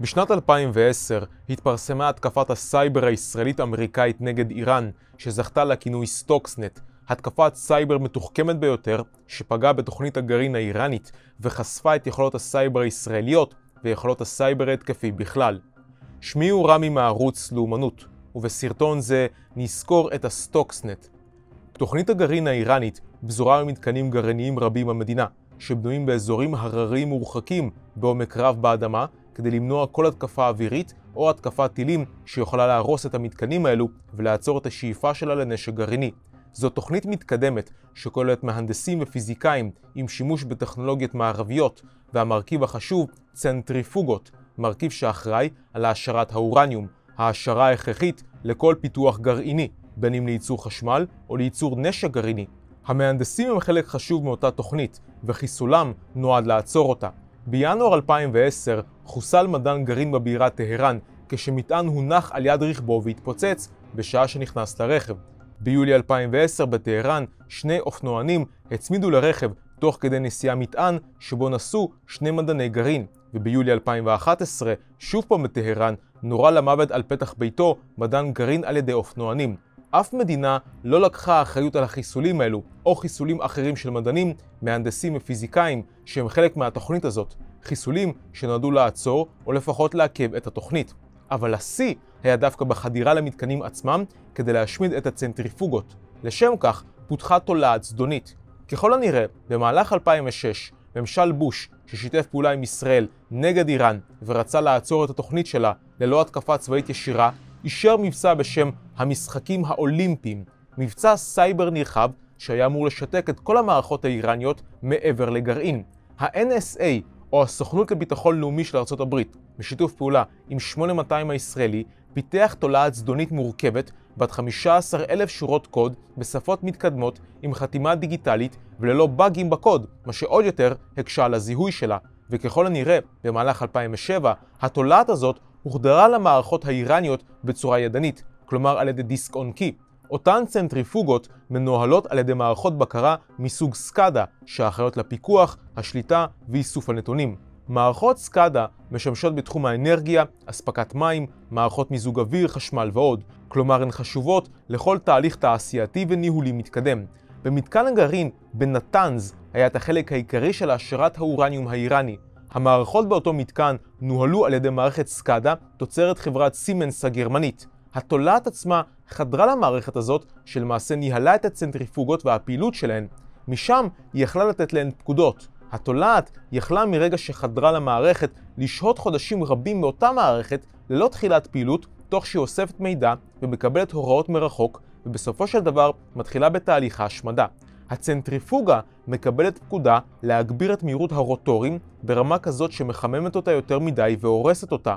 בשנת 2010 התפרסמה התקפת הסייבר הישראלית-אמריקאית נגד איראן, שזכתה לכינוי סטוקסנט, התקפת סייבר מתוחכמת ביותר, שפגעה בתוכנית הגרעין האיראנית וחשפה את יכולות הסייבר הישראליות ויכולות הסייבר ההתקפי בכלל. שמי הוא רמי מערוץ לאומנות, ובסרטון זה נזכור את הסטוקסנט. תוכנית הגרעין האיראנית פזורה במתקנים גרעיניים רבים במדינה, שבנויים באזורים הררים מורחקים בעומק רב באדמה, כדי למנוע כל התקפה אווירית או התקפת טילים שיכולה להרוס את המתקנים האלו ולעצור את השאיפה שלה לנשק גרעיני. זו תוכנית מתקדמת שכוללת מהנדסים ופיזיקאים עם שימוש בטכנולוגיות מערביות, והמרכיב החשוב, צנטריפוגות, מרכיב שאחראי על העשרת האורניום, העשרה ההכרחית לכל פיתוח גרעיני, בין אם לייצור חשמל או לייצור נשק גרעיני. המהנדסים הם חלק חשוב מאותה תוכנית, וחיסולם נועד לעצור אותה. בינואר 2010 חוסל מדען גרעין בבירה טהרן כשמטען הונח על יד רכבו והתפוצץ בשעה שנכנס לרכב. ביולי 2010 בטהרן שני אופנוענים הצמידו לרכב תוך כדי נסיעה מטען שבו נסעו שני מדעני גרעין, וביולי 2011, שוב פעם בטהרן, נורה למוות על פתח ביתו מדען גרעין על ידי אופנוענים. אף מדינה לא לקחה אחריות על החיסולים האלו, או חיסולים אחרים של מדענים, מהנדסים ופיזיקאים, שהם חלק מהתוכנית הזאת. חיסולים שנועדו לעצור, או לפחות לעכב את התוכנית. אבל השיא היה דווקא בחדירה למתקנים עצמם, כדי להשמיד את הצנטריפוגות. לשם כך, פותחה תולעת זדונית. ככל הנראה, במהלך 2006, ממשל בוש, ששיתף פעולה עם ישראל נגד איראן ורצה לעצור את התוכנית שלה ללא התקפה צבאית ישירה, אישר מבצע בשם המשחקים האולימפיים, מבצע סייבר נרחב שהיה אמור לשתק את כל המערכות האיראניות מעבר לגרעין. ה-NSA, או הסוכנות לביטחון לאומי של ארצות הברית, בשיתוף פעולה עם 8200 הישראלי, פיתח תולעת זדונית מורכבת בת 15,000 שורות קוד בשפות מתקדמות עם חתימה דיגיטלית וללא באגים בקוד, מה שעוד יותר הקשה על הזיהוי שלה. וככל הנראה, במהלך 2007, התולעת הזאת הוחדרה למערכות האיראניות בצורה ידנית, כלומר על ידי דיסק און קי. אותן צנטריפוגות מנוהלות על ידי מערכות בקרה מסוג סקאדה, שאחראיות לפיקוח, השליטה ואיסוף הנתונים. מערכות סקאדה משמשות בתחום האנרגיה, אספקת מים, מערכות מיזוג אוויר, חשמל ועוד. כלומר הן חשובות לכל תהליך תעשייתי וניהולי מתקדם. במתקן הגרעין בנתאנז היה את החלק העיקרי של העשרת האורניום האיראני, המערכות באותו מתקן נוהלו על ידי מערכת סקאדה, תוצרת חברת סימנס הגרמנית. התולעת עצמה חדרה למערכת הזאת, שלמעשה ניהלה את הצנטריפוגות והפעילות שלהן. משם היא יכלה לתת להן פקודות. התולעת יכלה מרגע שחדרה למערכת לשהות חודשים רבים מאותה מערכת ללא תחילת פעילות, תוך שהיא אוספת מידע ומקבלת הוראות מרחוק, ובסופו של דבר מתחילה בתהליך ההשמדה. הצנטריפוגה מקבלת פקודה להגביר את מהירות הרוטורים ברמה כזאת שמחממת אותה יותר מדי והורסת אותה,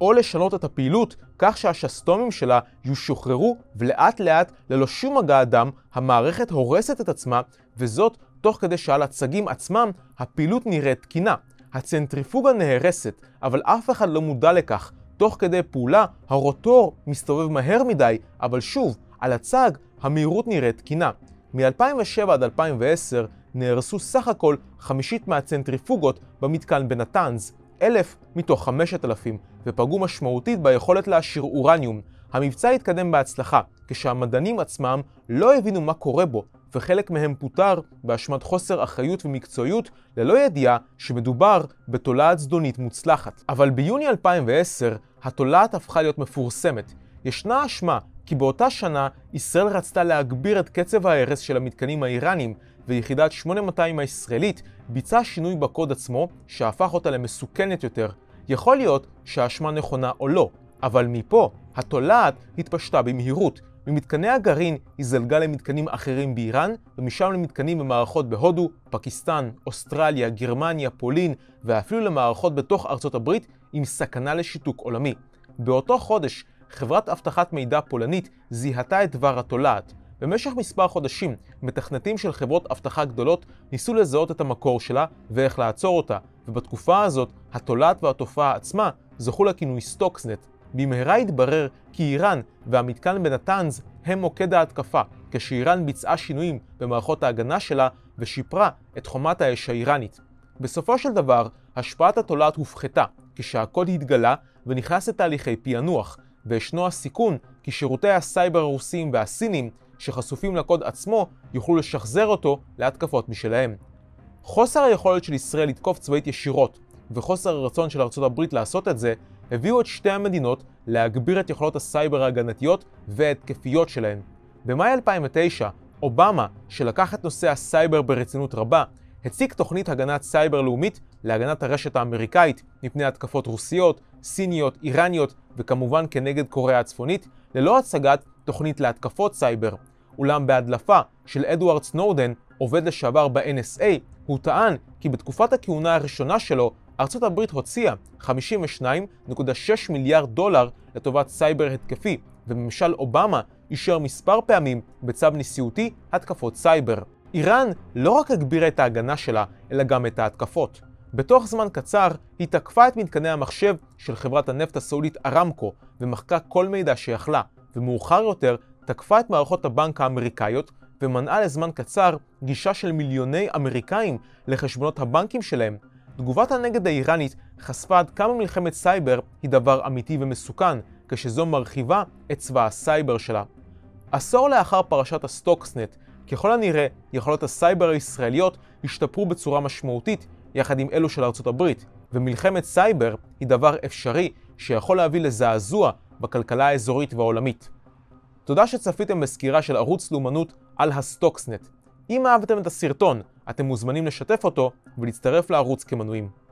או לשנות את הפעילות כך שהשסטומים שלה יושוחררו ולאט לאט, ללא שום מגע אדם, המערכת הורסת את עצמה, וזאת תוך כדי שעל הצגים עצמם הפעילות נראית תקינה. הצנטריפוגה נהרסת, אבל אף אחד לא מודע לכך. תוך כדי פעולה, הרוטור מסתובב מהר מדי, אבל שוב, על הצג המהירות נראית תקינה. מ-2007 עד 2010 נהרסו סך הכל חמישית מהצנטריפוגות במתקן בנתאנז, אלף מתוך אלפים, ופגעו משמעותית ביכולת להשאיר אורניום. המבצע התקדם בהצלחה, כשהמדענים עצמם לא הבינו מה קורה בו, וחלק מהם פוטר באשמת חוסר אחריות ומקצועיות, ללא ידיעה שמדובר בתולעת זדונית מוצלחת. אבל ביוני 2010, התולעת הפכה להיות מפורסמת. ישנה אשמה כי באותה שנה ישראל רצתה להגביר את קצב ההרס של המתקנים האיראנים, ויחידת 8200 הישראלית ביצעה שינוי בקוד עצמו שהפך אותה למסוכנת יותר. יכול להיות שהאשמה נכונה או לא, אבל מפה התולעת התפשטה במהירות. ממתקני הגרעין היא זלגה למתקנים אחרים באיראן, ומשם למתקנים במערכות בהודו, פקיסטן, אוסטרליה, גרמניה, פולין, ואפילו למערכות בתוך ארצות הברית עם סכנה לשיתוק עולמי. באותו חודש חברת אבטחת מידע פולנית זיהתה את דבר התולעת. במשך מספר חודשים, מתכנתים של חברות אבטחה גדולות ניסו לזהות את המקור שלה ואיך לעצור אותה, ובתקופה הזאת, התולעת והתופעה עצמה זכו לכינוי סטוקסנט. במהרה התברר כי איראן והמתקן בנתאנז הם מוקד ההתקפה, כשאיראן ביצעה שינויים במערכות ההגנה שלה ושיפרה את חומת האש האיראנית. בסופו של דבר, השפעת התולעת הופחתה, כשהכל התגלה ונכנס לתהליכי פענוח, וישנו הסיכון כי שירותי הסייבר הרוסיים והסינים, שחשופים לקוד עצמו, יוכלו לשחזר אותו להתקפות משלהם. חוסר היכולת של ישראל לתקוף צבאית ישירות, וחוסר הרצון של ארצות הברית לעשות את זה, הביאו את שתי המדינות להגביר את יכולות הסייבר ההגנתיות וההתקפיות שלהן. במאי 2009, אובמה, שלקח את נושא הסייבר ברצינות רבה, הציג תוכנית הגנת סייבר לאומית להגנת הרשת האמריקאית מפני התקפות רוסיות, סיניות, איראניות וכמובן כנגד קוריאה הצפונית, ללא הצגת תוכנית להתקפות סייבר. אולם בהדלפה של אדוארד סנודן, עובד לשעבר ב-NSA, הוא טען כי בתקופת הכהונה הראשונה שלו, ארצות הברית הוציאה 52.6 מיליארד דולר לטובת סייבר התקפי, וממשל אובמה אישר מספר פעמים בצו נשיאותי התקפות סייבר. איראן לא רק הגבירה את ההגנה שלה, אלא גם את ההתקפות. בתוך זמן קצר, היא תקפה את מתקני המחשב של חברת הנפט הסעודית ארמקו, ומחקה כל מידע שיכלה, ומאוחר יותר, תקפה את מערכות הבנק האמריקאיות, ומנעה לזמן קצר גישה של מיליוני אמריקאים לחשבונות הבנקים שלהם. תגובת הנגד האיראנית חשפה עד כמה מלחמת סייבר היא דבר אמיתי ומסוכן, כשזו מרחיבה את צבא הסייבר שלה. עשור לאחר פרשת הסטוקסנט, ככל הנראה, יכולות הסייבר הישראליות השתפרו בצורה משמעותית יחד עם אלו של ארצות הברית, ומלחמת סייבר היא דבר אפשרי שיכול להביא לזעזוע בכלכלה האזורית והעולמית. תודה שצפיתם בסקירה של ערוץ לאומנות על הסטוקסנט. אם אהבתם את הסרטון, אתם מוזמנים לשתף אותו ולהצטרף לערוץ כמנויים.